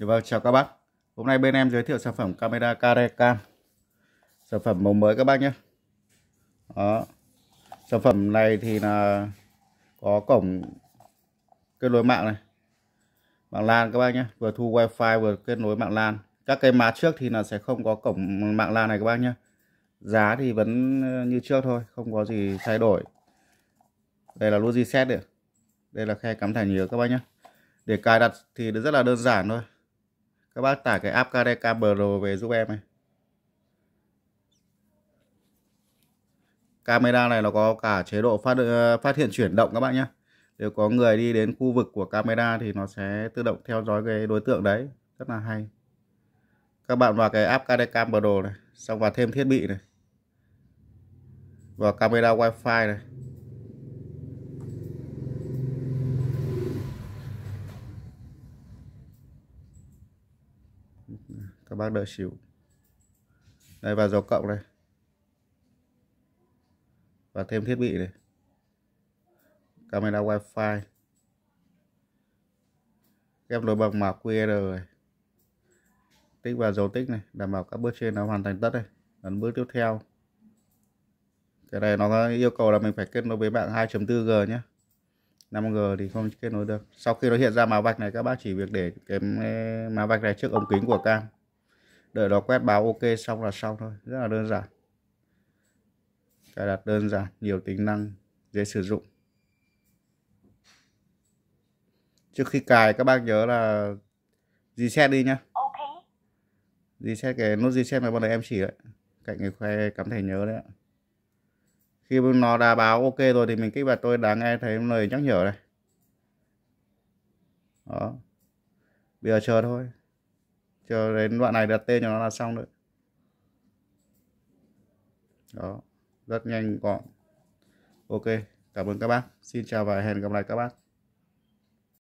Dạ vâng, chào các bác. Hôm nay bên em giới thiệu sản phẩm camera Carecam. Sản phẩm màu mới các bác nhé. Đó. Sản phẩm này thì là có cổng kết nối mạng này. Mạng LAN các bác nhé. Vừa thu wifi vừa kết nối mạng LAN. Các cái mã trước thì là sẽ không có cổng mạng LAN này các bác nhé. Giá thì vẫn như trước thôi, không có gì thay đổi. Đây là Logiset này. Đây là khe cắm thẻ nhớ các bác nhé. Để cài đặt thì rất là đơn giản thôi các bác tải cái app Kadeka Pro về giúp em này camera này nó có cả chế độ phát ờ, phát hiện chuyển động các bạn nhé nếu có người đi đến khu vực của camera thì nó sẽ tự động theo dõi cái đối tượng đấy rất là hay các bạn vào cái app Kadeka Pro này xong vào thêm thiết bị này vào camera wifi này các bác đợi xíu đây và dấu cộng này và thêm thiết bị này camera wifi ghép nối bằng mã QR này tích và dấu tích này đảm bảo các bước trên nó hoàn thành tất này ấn bước tiếp theo cái này nó yêu cầu là mình phải kết nối với mạng 2.4G nhé 5G thì không kết nối được sau khi nó hiện ra màu vạch này các bác chỉ việc để cái màu vạch này trước ống kính của cam đợi nó quét báo ok xong là xong thôi rất là đơn giản cài đặt đơn giản nhiều tính năng dễ sử dụng trước khi cài các bác nhớ là reset đi nhá reset cái nút reset mà ban nãy em chỉ đấy cạnh cái khoe cắm thẻ nhớ đấy ạ khi nó đã báo ok rồi thì mình kích vào tôi đã nghe thấy lời nhắc nhở này đó bây giờ chờ thôi chờ đến đoạn này đặt tên cho nó là xong nữa đó rất nhanh gọn ok cảm ơn các bác xin chào và hẹn gặp lại các bác